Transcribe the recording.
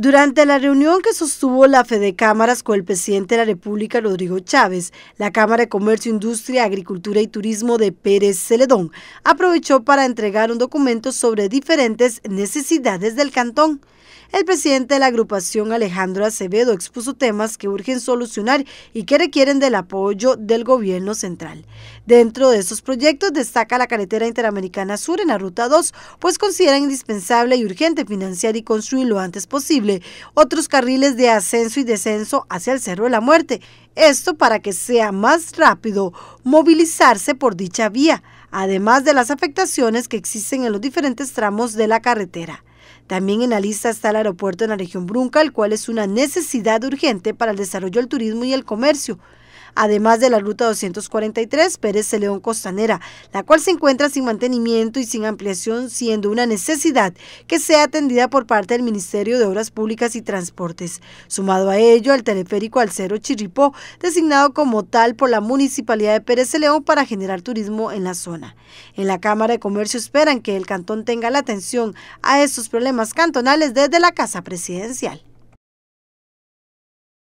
Durante la reunión que sostuvo la Fede Cámaras con el presidente de la República, Rodrigo Chávez, la Cámara de Comercio, Industria, Agricultura y Turismo de Pérez Celedón aprovechó para entregar un documento sobre diferentes necesidades del cantón. El presidente de la agrupación, Alejandro Acevedo, expuso temas que urgen solucionar y que requieren del apoyo del gobierno central. Dentro de estos proyectos destaca la carretera interamericana sur en la Ruta 2, pues considera indispensable y urgente financiar y construir lo antes posible otros carriles de ascenso y descenso hacia el Cerro de la Muerte. Esto para que sea más rápido movilizarse por dicha vía, además de las afectaciones que existen en los diferentes tramos de la carretera. También en la lista está el aeropuerto en la región Brunca, el cual es una necesidad urgente para el desarrollo del turismo y el comercio además de la ruta 243 Pérez León Costanera, la cual se encuentra sin mantenimiento y sin ampliación, siendo una necesidad que sea atendida por parte del Ministerio de Obras Públicas y Transportes. Sumado a ello, el teleférico Alcero Chirripó, designado como tal por la Municipalidad de Pérez León para generar turismo en la zona. En la Cámara de Comercio esperan que el cantón tenga la atención a estos problemas cantonales desde la Casa Presidencial.